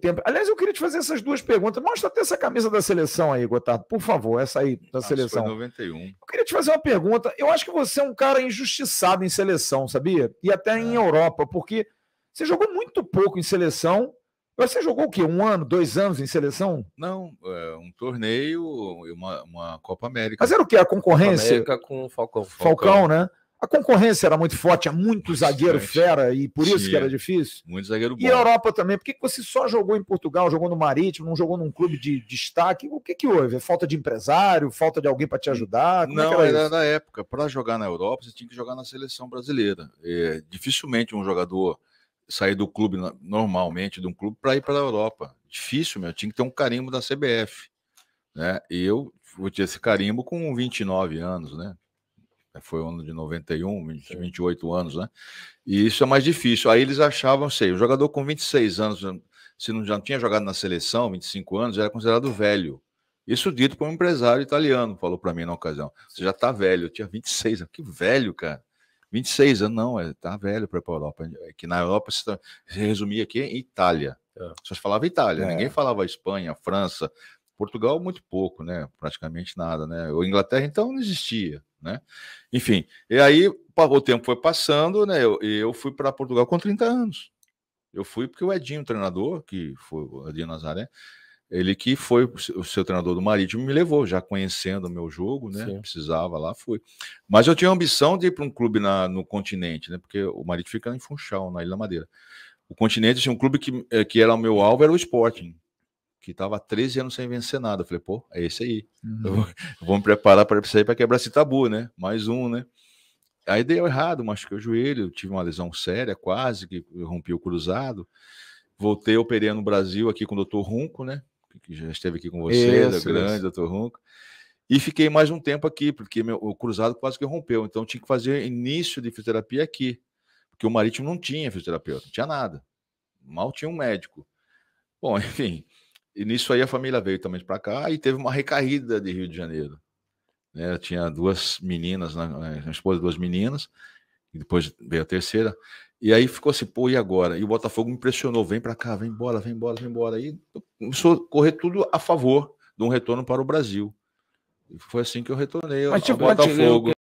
tempo. Aliás, eu queria te fazer essas duas perguntas. Mostra até essa camisa da seleção aí, Gotardo, por favor, essa aí da ah, seleção. Foi 91. Eu queria te fazer uma pergunta. Eu acho que você é um cara injustiçado em seleção, sabia? E até é. em Europa, porque você jogou muito pouco em seleção. Você jogou o quê? Um ano, dois anos em seleção? Não, é um torneio e uma, uma, Copa América. Mas era o quê? A concorrência? Copa América com o Falcão. Falcão, Falcão né? A concorrência era muito forte, há muito zagueiro fera, e por isso Sim. que era difícil. Muito zagueiro bom. E a Europa também. Por que você só jogou em Portugal, jogou no Marítimo, não jogou num clube de destaque? O que, que houve? É falta de empresário? Falta de alguém para te ajudar? Como é não, é era, na época. Para jogar na Europa, você tinha que jogar na seleção brasileira. É, dificilmente um jogador sair do clube, normalmente, de um clube, para ir para a Europa. Difícil, meu. Tinha que ter um carimbo da CBF. Né? E eu tinha esse carimbo com 29 anos, né? Né, foi o ano de 91, 20, 28 anos, né? E isso é mais difícil. Aí eles achavam, sei, o jogador com 26 anos, se não já tinha jogado na seleção, 25 anos, era considerado velho. Isso dito por um empresário italiano, falou para mim na ocasião. Você já tá velho, eu tinha 26 anos. Que velho, cara. 26 anos, não, é, tá velho para a Europa. É que na Europa se, resumia aqui em Itália. É. Só se falava Itália, é. ninguém falava Espanha, França, Portugal, muito pouco, né? Praticamente nada, né? Ou Inglaterra, então, não existia né? Enfim, e aí o tempo foi passando, né? Eu, eu fui para Portugal com 30 anos. Eu fui porque o Edinho, o treinador, que foi o Edinho Nazaré, ele que foi o seu treinador do Marítimo, me levou, já conhecendo o meu jogo, né? Sim. Precisava lá, fui. Mas eu tinha a ambição de ir para um clube na, no continente, né? Porque o Marítimo fica em Funchal, na Ilha da Madeira. O continente, assim, um clube que, eh, que era o meu alvo era o Sporting que estava 13 anos sem vencer nada. Eu falei, pô, é esse aí. Uhum. Vou me preparar para isso aí para quebrar esse tabu, né? Mais um, né? Aí deu errado, machuquei o joelho, tive uma lesão séria, quase que rompi o cruzado. Voltei, operei no Brasil aqui com o doutor Runco, né? Que já esteve aqui com você, grande doutor Runco. E fiquei mais um tempo aqui, porque meu, o cruzado quase que rompeu. Então tinha que fazer início de fisioterapia aqui, porque o marítimo não tinha fisioterapeuta, não tinha nada. Mal tinha um médico. Bom, enfim, e nisso aí a família veio também para cá e teve uma recaída de Rio de Janeiro. Né? Tinha duas meninas, né? esposa de duas meninas, e depois veio a terceira. E aí ficou assim, pô, e agora? E o Botafogo me impressionou, vem para cá, vem embora, vem embora, vem embora. E começou a correr tudo a favor de um retorno para o Brasil. E foi assim que eu retornei ao tipo, né, Botafogo.